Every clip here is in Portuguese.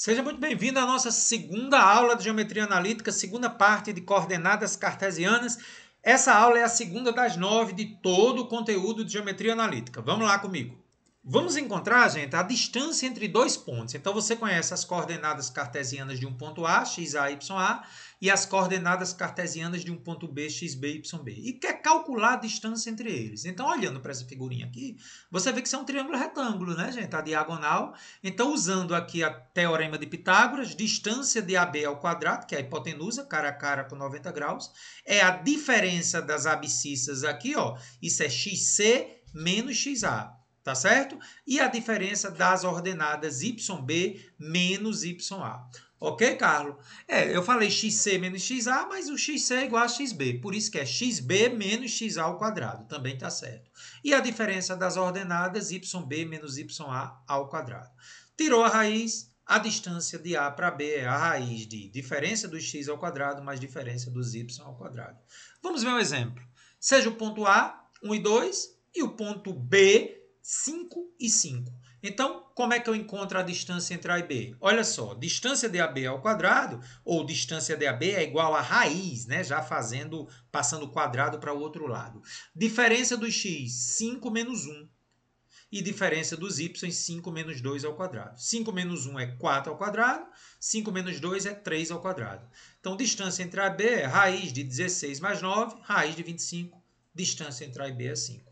Seja muito bem-vindo à nossa segunda aula de Geometria Analítica, segunda parte de Coordenadas Cartesianas. Essa aula é a segunda das nove de todo o conteúdo de Geometria Analítica. Vamos lá comigo. Vamos encontrar, gente, a distância entre dois pontos. Então, você conhece as coordenadas cartesianas de um ponto A, x, a, y, a, e as coordenadas cartesianas de um ponto B, x, b, y, b. E quer calcular a distância entre eles. Então, olhando para essa figurinha aqui, você vê que isso é um triângulo retângulo, né, gente? A diagonal. Então, usando aqui a teorema de Pitágoras, distância de AB ao quadrado, que é a hipotenusa, cara a cara com 90 graus, é a diferença das abscissas aqui, ó. Isso é xc menos xa tá certo? E a diferença das ordenadas YB menos YA. Ok, Carlos? É, eu falei xc menos xa, mas o xc é igual a xb, por isso que é xb menos xa ao quadrado, também tá certo. E a diferença das ordenadas yb menos ya ao quadrado. Tirou a raiz, a distância de a para b é a raiz de diferença dos x ao quadrado mais diferença dos y ao quadrado. Vamos ver um exemplo. Seja o ponto A, 1 e 2, e o ponto B, 5 e 5. Então, como é que eu encontro a distância entre A e B? Olha só, distância de AB ao quadrado, ou distância de AB é igual a raiz, né? já fazendo, passando o quadrado para o outro lado. Diferença dos x, 5 menos 1. E diferença dos y, 5 menos 2 ao quadrado. 5 menos 1 é 4 ao quadrado, 5 menos 2 é 3 ao quadrado. Então, distância entre A e B é raiz de 16 mais 9, raiz de 25, distância entre A e B é 5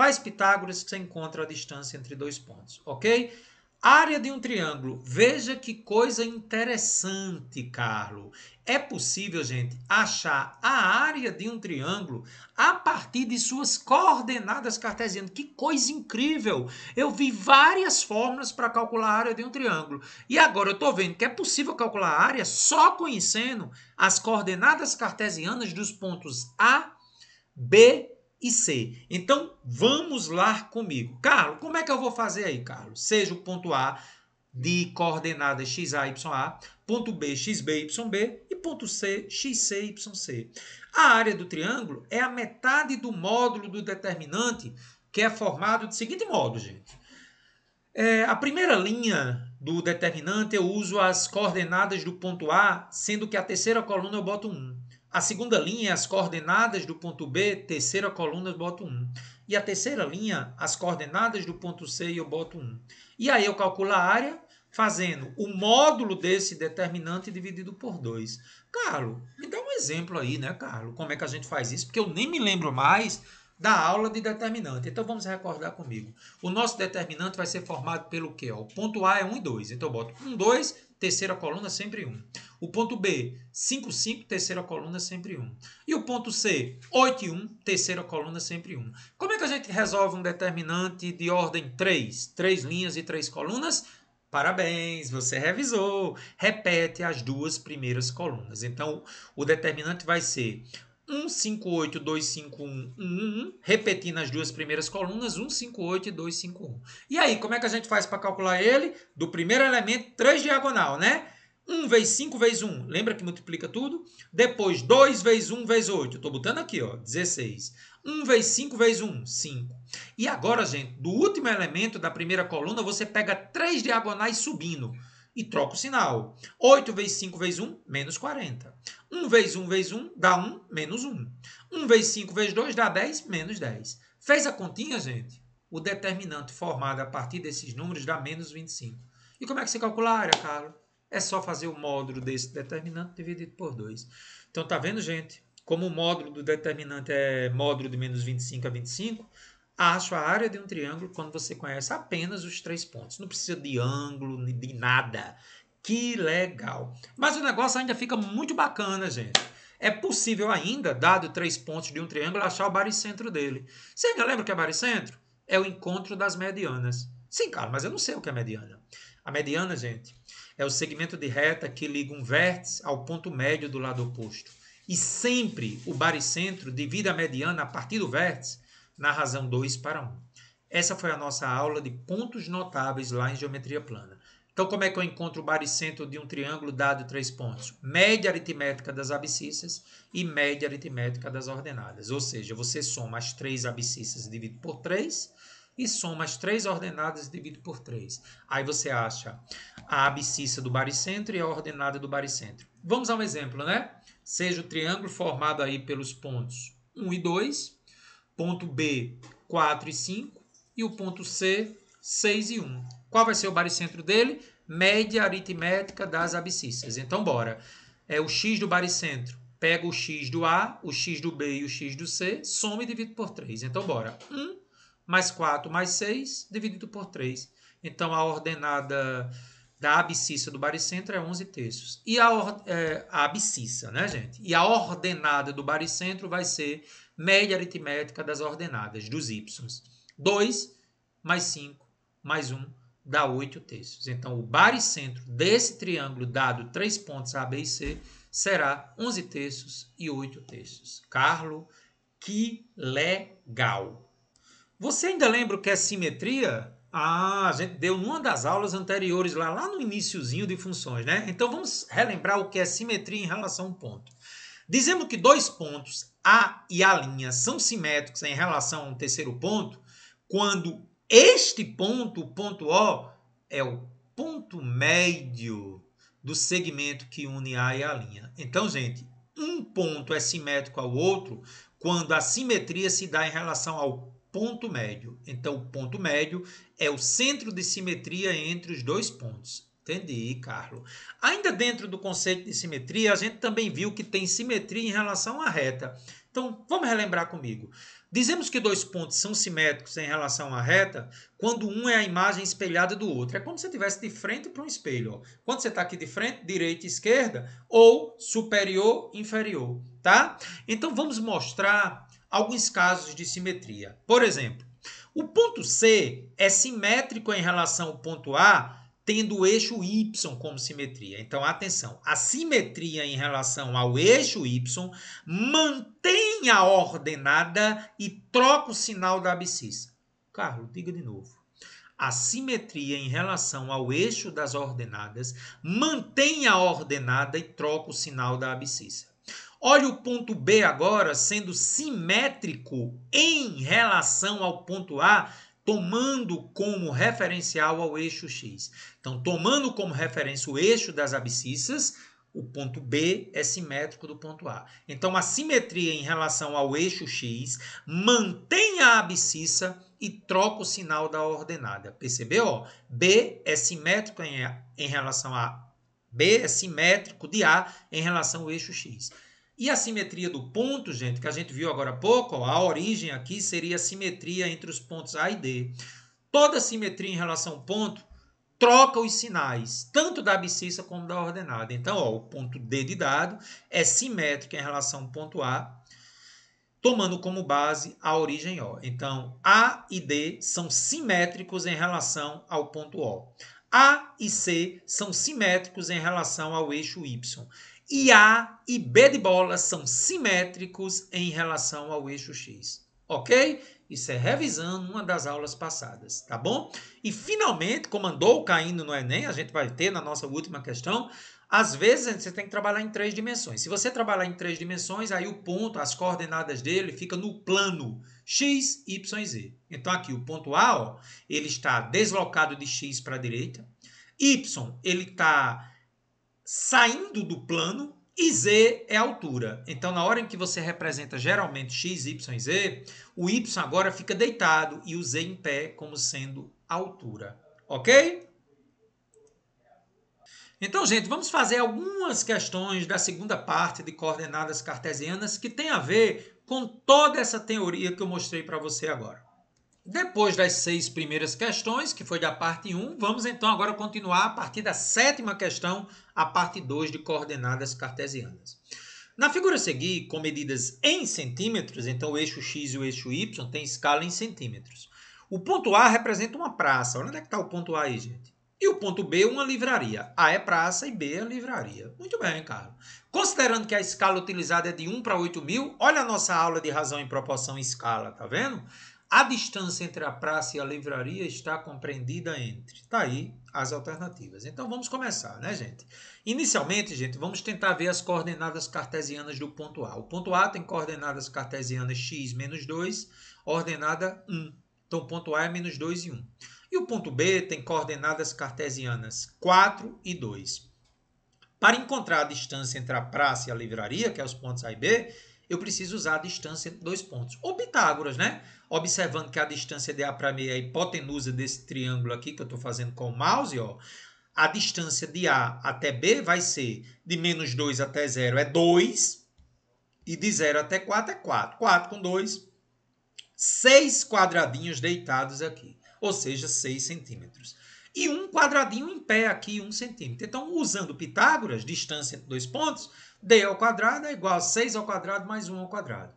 faz Pitágoras que você encontra a distância entre dois pontos, ok? Área de um triângulo. Veja que coisa interessante, Carlos. É possível, gente, achar a área de um triângulo a partir de suas coordenadas cartesianas. Que coisa incrível! Eu vi várias fórmulas para calcular a área de um triângulo. E agora eu estou vendo que é possível calcular a área só conhecendo as coordenadas cartesianas dos pontos A, B e C. Então, vamos lá comigo. Carlos, como é que eu vou fazer aí, Carlos? Seja o ponto A de coordenadas xa, ya, ponto B, xb, yb e ponto C, xc, yc. A área do triângulo é a metade do módulo do determinante, que é formado do seguinte modo, gente. É, a primeira linha do determinante eu uso as coordenadas do ponto A, sendo que a terceira coluna eu boto 1. A segunda linha é as coordenadas do ponto B, terceira coluna eu boto 1. E a terceira linha, as coordenadas do ponto C, eu boto 1. E aí eu calculo a área fazendo o módulo desse determinante dividido por 2. Carlos, me dá um exemplo aí, né, Carlos? Como é que a gente faz isso? Porque eu nem me lembro mais da aula de determinante. Então vamos recordar comigo. O nosso determinante vai ser formado pelo quê? O ponto A é 1 e 2. Então eu boto 1, 2, terceira coluna é sempre 1. O ponto B, 5, 5, terceira coluna é sempre 1. E o ponto C, 8, 1, terceira coluna é sempre 1. Como é que a gente resolve um determinante de ordem 3? 3 linhas e 3 colunas? Parabéns, você revisou. Repete as duas primeiras colunas. Então, o determinante vai ser 158,251,111, repetindo as duas primeiras colunas, 158 e 251. E aí, como é que a gente faz para calcular ele? Do primeiro elemento, 3 diagonal, né? 1 vezes 5 vezes 1, lembra que multiplica tudo? Depois, 2 vezes 1 vezes 8, estou botando aqui, ó, 16. 1 vezes 5 vezes 1, 5. E agora, gente, do último elemento da primeira coluna, você pega 3 diagonais subindo e troca o sinal. 8 vezes 5 vezes 1, menos 40. 1 vezes 1 vezes 1 dá 1, menos 1. 1 vezes 5 vezes 2 dá 10, menos 10. Fez a continha, gente? O determinante formado a partir desses números dá menos 25. E como é que você calcula a área, Carlos? É só fazer o módulo desse determinante dividido por 2. Então, tá vendo, gente? Como o módulo do determinante é módulo de menos 25 a 25, acho a área de um triângulo quando você conhece apenas os três pontos. Não precisa de ângulo, de nada. Que legal! Mas o negócio ainda fica muito bacana, gente. É possível ainda, dado três pontos de um triângulo, achar o baricentro dele. Você ainda lembra o que é baricentro? É o encontro das medianas. Sim, cara, mas eu não sei o que é mediana. A mediana, gente, é o segmento de reta que liga um vértice ao ponto médio do lado oposto. E sempre o baricentro divide a mediana a partir do vértice na razão 2 para 1. Um. Essa foi a nossa aula de pontos notáveis lá em geometria plana. Então, como é que eu encontro o baricentro de um triângulo dado três pontos? Média aritmética das abscissas e média aritmética das ordenadas. Ou seja, você soma as três abscissas e divide por 3 e soma as três ordenadas e divide por 3. Aí você acha a abscissa do baricentro e a ordenada do baricentro. Vamos a um exemplo, né? Seja o triângulo formado aí pelos pontos 1 e 2, ponto B, 4 e 5, e o ponto C, 6 e 1. Qual vai ser o baricentro dele? Média aritmética das abscissas. Então, bora. É o x do baricentro. Pega o x do A, o x do B e o x do C, soma e divide por 3. Então, bora. 1 mais 4 mais 6, dividido por 3. Então, a ordenada da abscissa do baricentro é 11 terços. E a, or, é, a abscissa, né, gente? E a ordenada do baricentro vai ser média aritmética das ordenadas, dos y. 2 mais 5 mais 1 dá 8 terços. Então, o baricentro desse triângulo, dado três pontos A, B e C, será 11 terços e 8 terços. Carlo, que legal! Você ainda lembra o que é simetria? Ah, a gente deu numa das aulas anteriores, lá, lá no iníciozinho de funções, né? Então vamos relembrar o que é simetria em relação a um ponto. Dizemos que dois pontos, A e A' linha são simétricos em relação a um terceiro ponto, quando este ponto, o ponto O, é o ponto médio do segmento que une A e A'. linha. Então, gente, um ponto é simétrico ao outro quando a simetria se dá em relação ao ponto médio. Então, o ponto médio é o centro de simetria entre os dois pontos. Entendi, Carlos. Ainda dentro do conceito de simetria, a gente também viu que tem simetria em relação à reta. Então, vamos relembrar comigo. Dizemos que dois pontos são simétricos em relação à reta quando um é a imagem espelhada do outro. É como se você estivesse de frente para um espelho. Ó. Quando você está aqui de frente, direita e esquerda, ou superior, inferior. Tá? Então, vamos mostrar alguns casos de simetria. Por exemplo, o ponto C é simétrico em relação ao ponto A, tendo o eixo y como simetria. Então, atenção, a simetria em relação ao eixo y mantém a ordenada e troca o sinal da abscissa. Carlos, diga de novo. A simetria em relação ao eixo das ordenadas mantém a ordenada e troca o sinal da abscissa. Olha o ponto B agora sendo simétrico em relação ao ponto A, tomando como referencial ao eixo X. Então, tomando como referência o eixo das abscissas, o ponto B é simétrico do ponto A. Então, a simetria em relação ao eixo X mantém a abscissa e troca o sinal da ordenada. Percebeu? B é simétrico em, em relação a B é simétrico de A em relação ao eixo X. E a simetria do ponto, gente, que a gente viu agora há pouco, ó, a origem aqui seria a simetria entre os pontos A e D. Toda simetria em relação ao ponto troca os sinais, tanto da abscissa como da ordenada. Então, ó, o ponto D de dado é simétrico em relação ao ponto A, tomando como base a origem O. Então, A e D são simétricos em relação ao ponto O. A e C são simétricos em relação ao eixo Y e A e B de bola são simétricos em relação ao eixo X, ok? Isso é revisando uma das aulas passadas, tá bom? E finalmente, como andou caindo no Enem, a gente vai ter na nossa última questão, às vezes você tem que trabalhar em três dimensões. Se você trabalhar em três dimensões, aí o ponto, as coordenadas dele fica no plano x, y e z. Então aqui o ponto A, ó, ele está deslocado de x para a direita, y ele está saindo do plano e z é altura. Então, na hora em que você representa geralmente x, y e z, o y agora fica deitado e o z em pé como sendo altura. Ok? Então, gente, vamos fazer algumas questões da segunda parte de coordenadas cartesianas que tem a ver com toda essa teoria que eu mostrei para você agora. Depois das seis primeiras questões, que foi da parte 1, vamos então agora continuar a partir da sétima questão, a parte 2 de coordenadas cartesianas. Na figura a seguir, com medidas em centímetros, então o eixo x e o eixo y têm escala em centímetros. O ponto A representa uma praça. Olha onde é que está o ponto A aí, gente. E o ponto B, uma livraria. A é praça e B é livraria. Muito bem, Carlos. Considerando que a escala utilizada é de 1 para 8 mil, olha a nossa aula de razão em proporção e escala, tá vendo? A distância entre a praça e a livraria está compreendida entre. Tá aí as alternativas. Então vamos começar, né, gente? Inicialmente, gente, vamos tentar ver as coordenadas cartesianas do ponto A. O ponto A tem coordenadas cartesianas x menos 2, ordenada 1. Então o ponto A é menos 2 e 1. E o ponto B tem coordenadas cartesianas 4 e 2. Para encontrar a distância entre a praça e a livraria, que é os pontos A e B, eu preciso usar a distância entre dois pontos. Ou Pitágoras, né? Observando que a distância de A para B é a hipotenusa desse triângulo aqui que eu estou fazendo com o mouse, ó. A distância de A até B vai ser de menos 2 até 0 é 2. E de 0 até 4 é 4. 4 com 2, 6 quadradinhos deitados aqui. Ou seja, 6 centímetros e um quadradinho em pé aqui, um centímetro. Então, usando Pitágoras, distância entre dois pontos, d ao quadrado é igual a 6 ao quadrado mais 1 ao quadrado.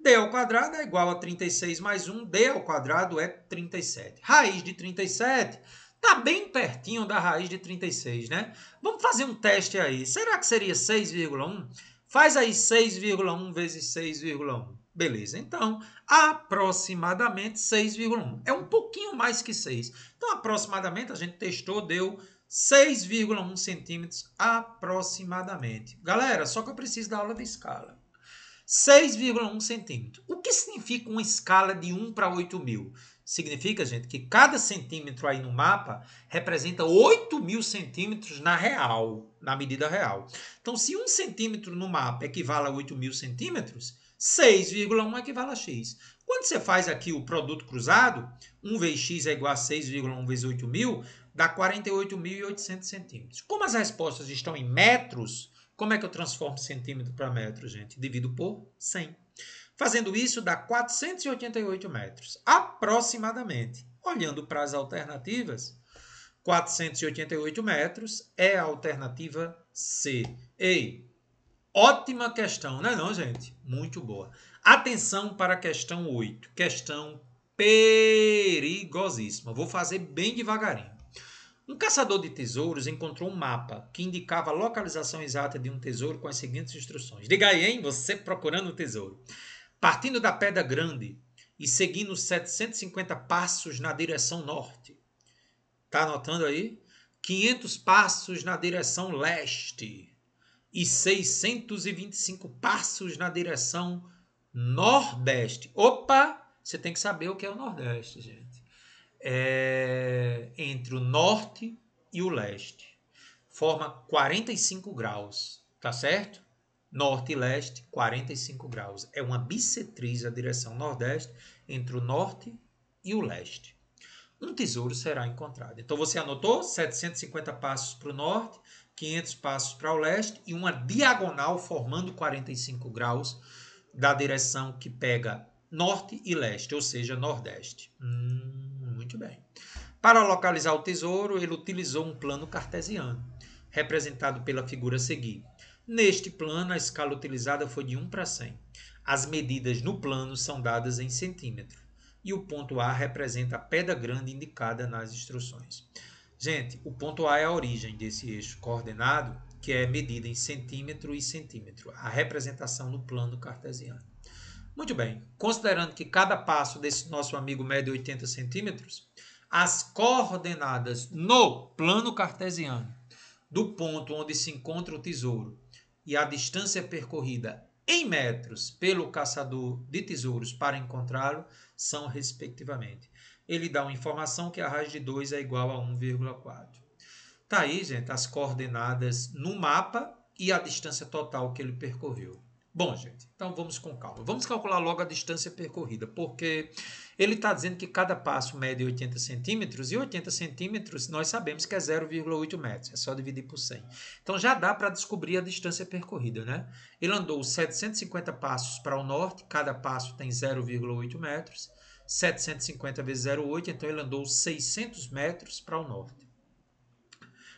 d ao quadrado é igual a 36 mais 1, d ao quadrado é 37. Raiz de 37 está bem pertinho da raiz de 36, né? Vamos fazer um teste aí. Será que seria 6,1? Faz aí 6,1 vezes 6,1. Beleza, então, aproximadamente 6,1. É um pouquinho mais que 6. Então, aproximadamente, a gente testou, deu 6,1 centímetros aproximadamente. Galera, só que eu preciso da aula de escala. 6,1 centímetros. O que significa uma escala de 1 para 8 mil? Significa, gente, que cada centímetro aí no mapa representa 8 mil centímetros na real, na medida real. Então, se 1 centímetro no mapa equivale a 8 mil centímetros, 6,1 equivale a x. Quando você faz aqui o produto cruzado, 1 vezes x é igual a 6,1 vezes 8 mil, dá 48.800 centímetros. Como as respostas estão em metros, como é que eu transformo centímetro para metro, gente? Divido por 100. Fazendo isso, dá 488 metros, aproximadamente. Olhando para as alternativas, 488 metros é a alternativa C. Ei, ótima questão, não é não, gente? Muito boa. Atenção para a questão 8, questão perigosíssima. Vou fazer bem devagarinho. Um caçador de tesouros encontrou um mapa que indicava a localização exata de um tesouro com as seguintes instruções. Diga aí, hein? Você procurando o um tesouro. Partindo da Pedra Grande e seguindo 750 passos na direção norte. Tá anotando aí? 500 passos na direção leste e 625 passos na direção nordeste. Opa! Você tem que saber o que é o nordeste, gente é, entre o norte e o leste. Forma 45 graus, tá certo? Norte e leste, 45 graus. É uma bissetriz a direção nordeste entre o norte e o leste. Um tesouro será encontrado. Então você anotou 750 passos para o norte, 500 passos para o leste e uma diagonal formando 45 graus da direção que pega norte e leste, ou seja, nordeste. Hum. Muito bem. Para localizar o tesouro, ele utilizou um plano cartesiano, representado pela figura a seguir. Neste plano, a escala utilizada foi de 1 para 100. As medidas no plano são dadas em centímetro, e o ponto A representa a pedra grande indicada nas instruções. Gente, o ponto A é a origem desse eixo coordenado, que é medida em centímetro e centímetro, a representação no plano cartesiano. Muito bem, considerando que cada passo desse nosso amigo mede 80 centímetros, as coordenadas no plano cartesiano do ponto onde se encontra o tesouro e a distância percorrida em metros pelo caçador de tesouros para encontrá-lo são, respectivamente. Ele dá uma informação que a raiz de 2 é igual a 1,4. Tá aí, gente, as coordenadas no mapa e a distância total que ele percorreu. Bom, gente, então vamos com calma. Vamos calcular logo a distância percorrida, porque ele está dizendo que cada passo mede 80 centímetros, e 80 centímetros nós sabemos que é 0,8 metros, é só dividir por 100. Então já dá para descobrir a distância percorrida, né? Ele andou 750 passos para o norte, cada passo tem 0,8 metros. 750 vezes 0,8, então ele andou 600 metros para o norte.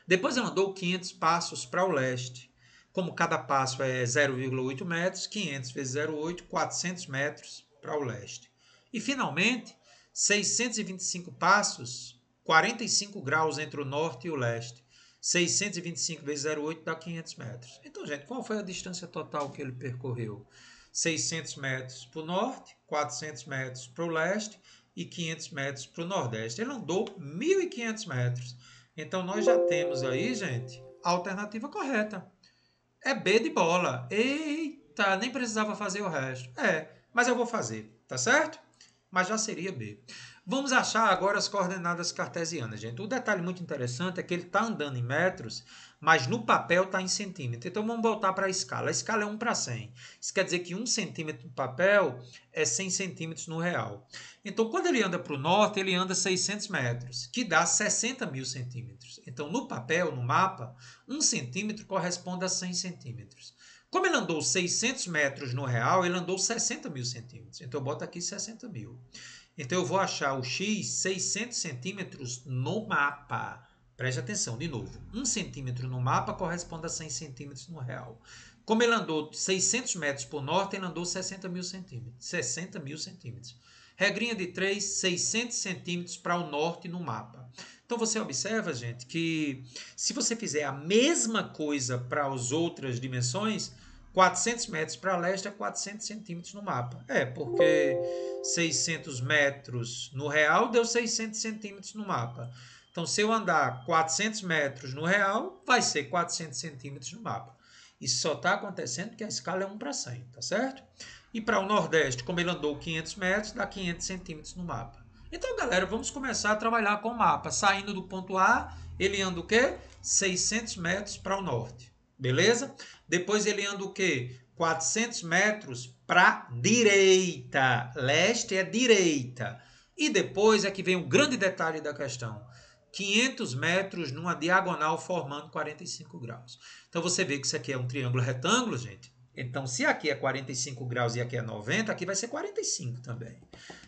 Depois ele andou 500 passos para o leste como cada passo é 0,8 metros, 500 vezes 0,8, 400 metros para o leste. E, finalmente, 625 passos, 45 graus entre o norte e o leste. 625 vezes 0,8 dá 500 metros. Então, gente, qual foi a distância total que ele percorreu? 600 metros para o norte, 400 metros para o leste e 500 metros para o nordeste. Ele andou 1.500 metros. Então, nós já temos aí, gente, a alternativa correta. É B de bola. Eita, nem precisava fazer o resto. É, mas eu vou fazer, tá certo? Mas já seria B. Vamos achar agora as coordenadas cartesianas, gente. O detalhe muito interessante é que ele está andando em metros, mas no papel está em centímetros. Então vamos voltar para a escala. A escala é 1 para 100. Isso quer dizer que 1 centímetro no papel é 100 centímetros no real. Então quando ele anda para o norte, ele anda 600 metros, que dá 60 mil centímetros. Então no papel, no mapa, 1 centímetro corresponde a 100 centímetros. Como ele andou 600 metros no real, ele andou 60 mil centímetros. Então eu boto aqui 60 mil. Então eu vou achar o x 600 centímetros no mapa. Preste atenção, de novo. 1 centímetro no mapa corresponde a 100 centímetros no real. Como ele andou 600 metros por norte, ele andou 60 mil centímetros. 60 mil centímetros. Regrinha de 3, 600 centímetros para o norte no mapa. Então você observa, gente, que se você fizer a mesma coisa para as outras dimensões, 400 metros para leste é 400 centímetros no mapa. É, porque 600 metros no real deu 600 centímetros no mapa. Então, se eu andar 400 metros no real, vai ser 400 centímetros no mapa. Isso só está acontecendo porque a escala é 1 para 100, tá certo? E para o Nordeste, como ele andou 500 metros, dá 500 centímetros no mapa. Então, galera, vamos começar a trabalhar com o mapa. Saindo do ponto A, ele anda o quê? 600 metros para o Norte, beleza? Depois ele anda o quê? 400 metros para direita. Leste é direita. E depois é que vem um grande detalhe da questão. 500 metros numa diagonal formando 45 graus. Então você vê que isso aqui é um triângulo retângulo, gente. Então se aqui é 45 graus e aqui é 90, aqui vai ser 45 também.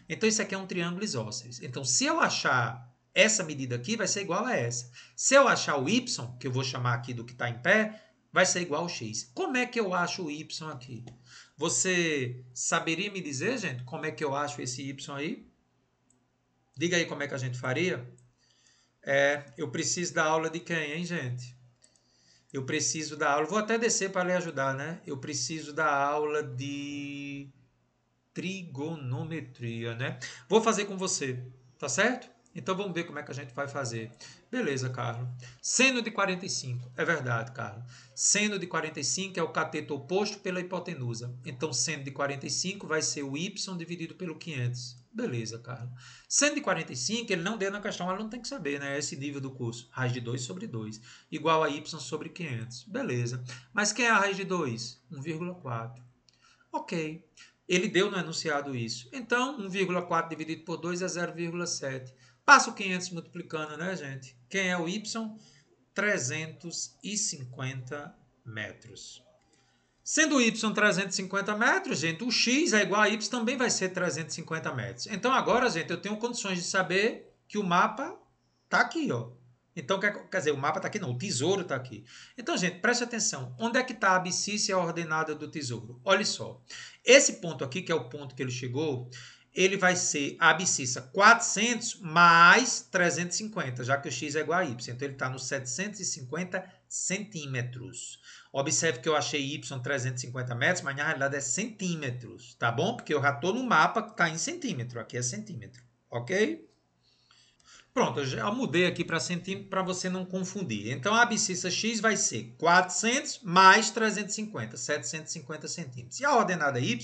Então isso aqui é um triângulo isósceles. Então se eu achar essa medida aqui, vai ser igual a essa. Se eu achar o y, que eu vou chamar aqui do que está em pé, vai ser igual ao x. Como é que eu acho o y aqui? Você saberia me dizer, gente, como é que eu acho esse y aí? Diga aí como é que a gente faria. É, eu preciso da aula de quem, hein, gente? Eu preciso da aula. Vou até descer para lhe ajudar, né? Eu preciso da aula de trigonometria, né? Vou fazer com você, tá certo? Então vamos ver como é que a gente vai fazer. Beleza, Carlos. Seno de 45. É verdade, Carlos. Seno de 45 é o cateto oposto pela hipotenusa. Então, seno de 45 vai ser o y dividido pelo 500. Beleza, Carlos. Seno de 45, ele não deu na questão, mas não tem que saber, né? É esse nível do curso. Raiz de 2 sobre 2. Igual a y sobre 500. Beleza. Mas quem é a raiz de 2? 1,4. Ok. Ele deu no enunciado isso. Então, 1,4 dividido por 2 é 0,7. Passa o 500 multiplicando, né, gente? Quem é o Y? 350 metros. Sendo o y 350 metros, gente, o x é igual a y também vai ser 350 metros. Então, agora, gente, eu tenho condições de saber que o mapa está aqui, ó. Então, quer, quer dizer, o mapa está aqui não, o tesouro está aqui. Então, gente, preste atenção. Onde é que está a abscissa e a ordenada do tesouro? Olha só. Esse ponto aqui, que é o ponto que ele chegou, ele vai ser a abscissa 400 mais 350, já que o x é igual a y. Então, ele está nos 750 centímetros. Observe que eu achei y 350 metros, mas na realidade é centímetros, tá bom? Porque eu já estou no mapa que está em centímetro, aqui é centímetro, ok? Pronto, eu já mudei aqui para centímetro para você não confundir. Então, a abscissa X vai ser 400 mais 350, 750 centímetros. E a ordenada Y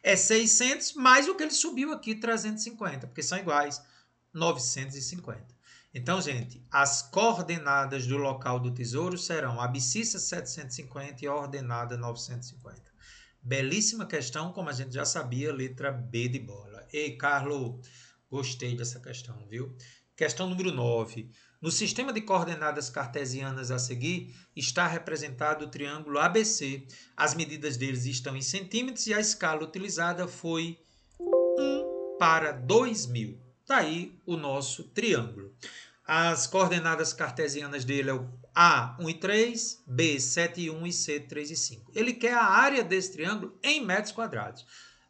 é 600 mais o que ele subiu aqui, 350, porque são iguais, 950. Então, gente, as coordenadas do local do tesouro serão a abscissa 750 e a ordenada 950. Belíssima questão, como a gente já sabia, letra B de bola. Ei, Carlo, gostei dessa questão, viu? Questão número 9. No sistema de coordenadas cartesianas a seguir, está representado o triângulo ABC. As medidas deles estão em centímetros e a escala utilizada foi 1 para 2000. Está aí o nosso triângulo. As coordenadas cartesianas dele é o A, 1 e 3, B, 7 e 1 e C, 3 e 5. Ele quer a área desse triângulo em metros quadrados.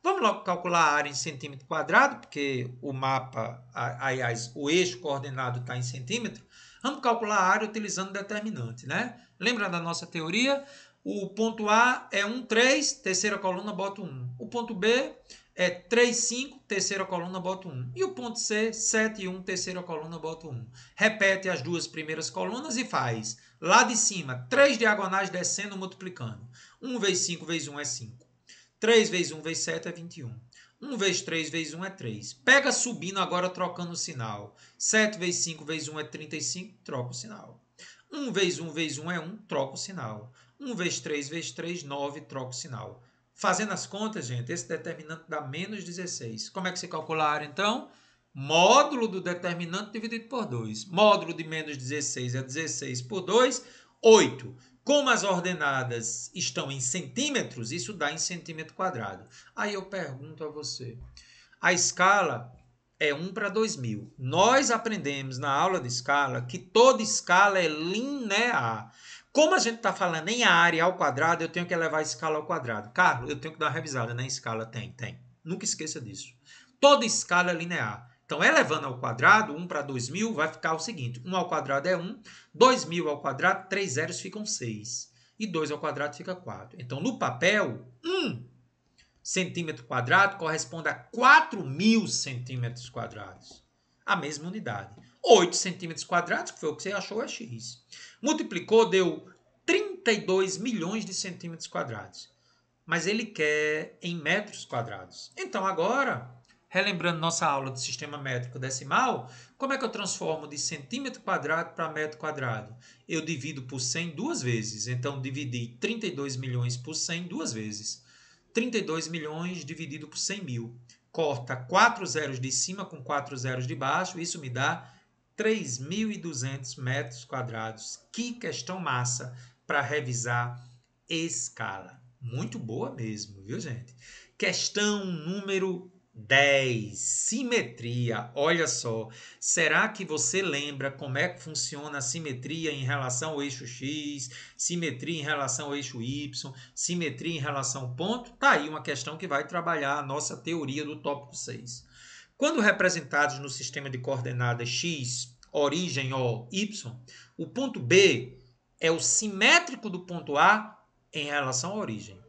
Vamos logo calcular a área em centímetro quadrado, porque o mapa, aliás, o eixo coordenado está em centímetro. Vamos calcular a área utilizando determinante, né? Lembra da nossa teoria? O ponto A é 1, 3, terceira coluna, bota 1. O ponto B é 3, 5, terceira coluna, bota 1. E o ponto C, 7, 1, terceira coluna, bota 1. Repete as duas primeiras colunas e faz. Lá de cima, três diagonais descendo, multiplicando. 1 vezes 5 vezes 1 é 5. 3 vezes 1 vezes 7 é 21. 1 vezes 3 vezes 1 é 3. Pega subindo agora trocando o sinal. 7 vezes 5 vezes 1 é 35, troca o sinal. 1 vezes 1 vezes 1 é 1, troca o sinal. 1 vezes 3 vezes 3, 9, troca o sinal. Fazendo as contas, gente, esse determinante dá menos 16. Como é que você calcular, então? Módulo do determinante dividido por 2. Módulo de menos 16 é 16 por 2, 8. 8. Como as ordenadas estão em centímetros, isso dá em centímetro quadrado. Aí eu pergunto a você: a escala é 1 para 2000. Nós aprendemos na aula de escala que toda escala é linear. Como a gente está falando em área ao quadrado, eu tenho que levar a escala ao quadrado. Carlos, eu tenho que dar uma revisada na né? escala. Tem, tem. Nunca esqueça disso. Toda escala é linear. Então, elevando é ao quadrado, 1 para 2.000 vai ficar o seguinte. 1 ao quadrado é 1, 2.000 ao quadrado, 3 zeros ficam 6. E 2 ao quadrado fica 4. Então, no papel, 1 centímetro quadrado corresponde a 4.000 centímetros quadrados. A mesma unidade. 8 centímetros quadrados, que foi o que você achou, é x. Multiplicou, deu 32 milhões de centímetros quadrados. Mas ele quer em metros quadrados. Então, agora, Relembrando nossa aula de sistema métrico decimal, como é que eu transformo de centímetro quadrado para metro quadrado? Eu divido por 100 duas vezes, então dividi 32 milhões por 100 duas vezes. 32 milhões dividido por 100 mil. Corta 4 zeros de cima com 4 zeros de baixo, isso me dá 3.200 metros quadrados. Que questão massa para revisar escala. Muito boa mesmo, viu, gente? Questão número 10. Simetria. Olha só. Será que você lembra como é que funciona a simetria em relação ao eixo X, simetria em relação ao eixo Y, simetria em relação ao ponto? Tá aí uma questão que vai trabalhar a nossa teoria do tópico 6. Quando representados no sistema de coordenadas X, origem O, Y, o ponto B é o simétrico do ponto A em relação à origem.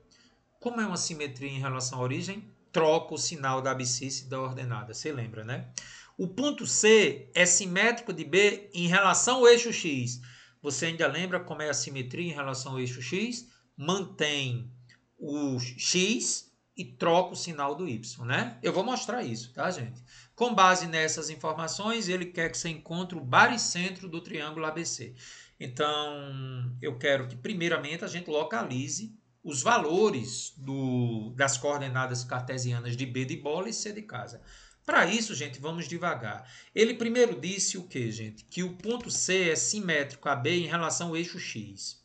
Como é uma simetria em relação à origem? troca o sinal da abscissa e da ordenada. Você lembra, né? O ponto C é simétrico de B em relação ao eixo X. Você ainda lembra como é a simetria em relação ao eixo X? Mantém o X e troca o sinal do Y, né? Eu vou mostrar isso, tá, gente? Com base nessas informações, ele quer que você encontre o baricentro do triângulo ABC. Então, eu quero que primeiramente a gente localize os valores do, das coordenadas cartesianas de B de bola e C de casa. Para isso, gente, vamos devagar. Ele primeiro disse o que, gente? Que o ponto C é simétrico a B em relação ao eixo X.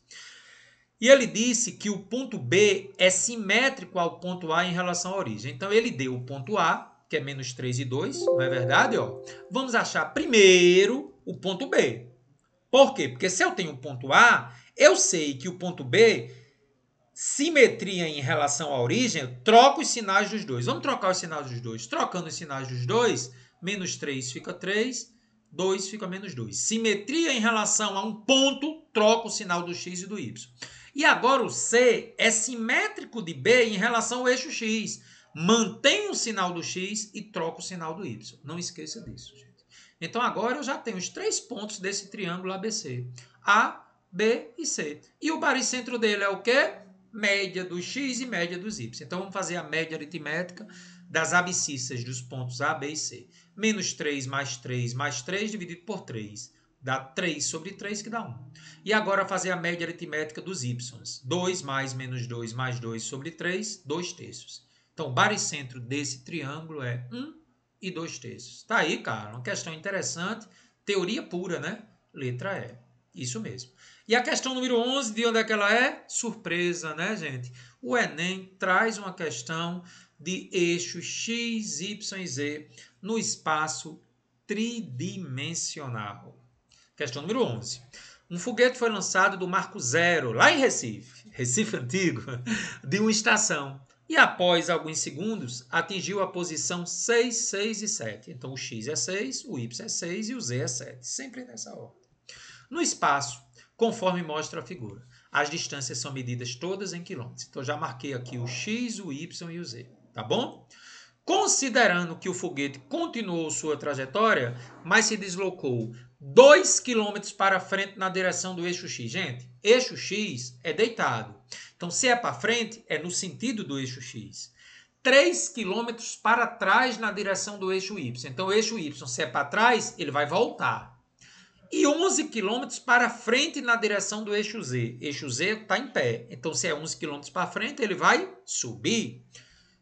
E ele disse que o ponto B é simétrico ao ponto A em relação à origem. Então, ele deu o ponto A, que é menos 3 e 2, não é verdade? Ó, vamos achar primeiro o ponto B. Por quê? Porque se eu tenho o ponto A, eu sei que o ponto B simetria em relação à origem, troca os sinais dos dois. Vamos trocar os sinais dos dois. Trocando os sinais dos dois, menos 3 fica 3, 2 fica menos 2. Simetria em relação a um ponto, troca o sinal do x e do y. E agora o C é simétrico de B em relação ao eixo x. Mantém o sinal do x e troca o sinal do y. Não esqueça disso, gente. Então agora eu já tenho os três pontos desse triângulo ABC. A, B e C. E o baricentro dele é o quê? média dos x e média dos y. Então, vamos fazer a média aritmética das abscissas dos pontos A, B e C. Menos 3 mais 3 mais 3 dividido por 3. Dá 3 sobre 3, que dá 1. E agora fazer a média aritmética dos y. 2 mais menos 2 mais 2 sobre 3, 2 terços. Então, o baricentro desse triângulo é 1 e 2 terços. Está aí, cara, uma questão interessante. Teoria pura, né? Letra E. Isso mesmo. E a questão número 11, de onde é que ela é? Surpresa, né, gente? O Enem traz uma questão de eixo x, y e z no espaço tridimensional. Questão número 11. Um foguete foi lançado do Marco Zero, lá em Recife, Recife Antigo, de uma estação. E após alguns segundos, atingiu a posição 6, 6 e 7. Então o x é 6, o y é 6 e o z é 7. Sempre nessa ordem. No espaço, conforme mostra a figura, as distâncias são medidas todas em quilômetros. Então, já marquei aqui o x, o y e o z, tá bom? Considerando que o foguete continuou sua trajetória, mas se deslocou 2 km para frente na direção do eixo X. Gente, eixo X é deitado. Então, se é para frente, é no sentido do eixo X. 3 km para trás na direção do eixo Y. Então, o eixo Y, se é para trás, ele vai voltar e 11 quilômetros para frente na direção do eixo Z. Eixo Z está em pé, então se é 11 quilômetros para frente, ele vai subir.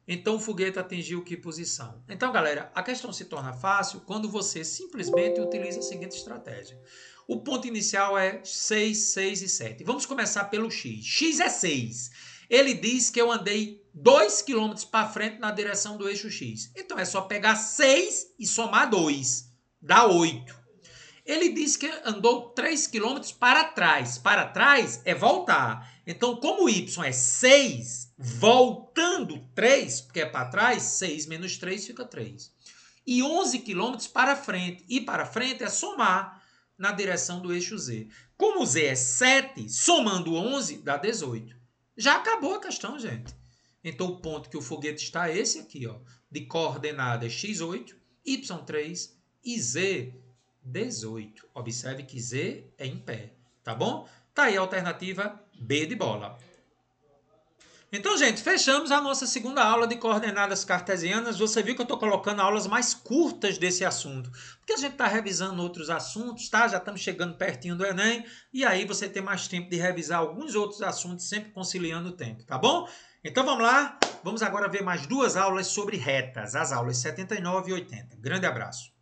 Então o foguete atingiu que posição? Então, galera, a questão se torna fácil quando você simplesmente utiliza a seguinte estratégia. O ponto inicial é 6, 6 e 7. Vamos começar pelo X. X é 6. Ele diz que eu andei 2 km para frente na direção do eixo X. Então é só pegar 6 e somar 2. Dá 8. Ele disse que andou 3 km para trás. Para trás é voltar. Então, como y é 6, voltando 3, porque é para trás, 6 menos 3 fica 3. E 11 km para frente. E para frente é somar na direção do eixo z. Como z é 7, somando 11 dá 18. Já acabou a questão, gente. Então, o ponto que o foguete está é esse aqui, ó, de coordenadas é x8, y3 e z 18. Observe que Z é em pé, tá bom? Tá aí a alternativa B de bola. Então, gente, fechamos a nossa segunda aula de coordenadas cartesianas. Você viu que eu estou colocando aulas mais curtas desse assunto, porque a gente está revisando outros assuntos, tá? Já estamos chegando pertinho do Enem, e aí você tem mais tempo de revisar alguns outros assuntos, sempre conciliando o tempo, tá bom? Então vamos lá, vamos agora ver mais duas aulas sobre retas, as aulas 79 e 80. Grande abraço!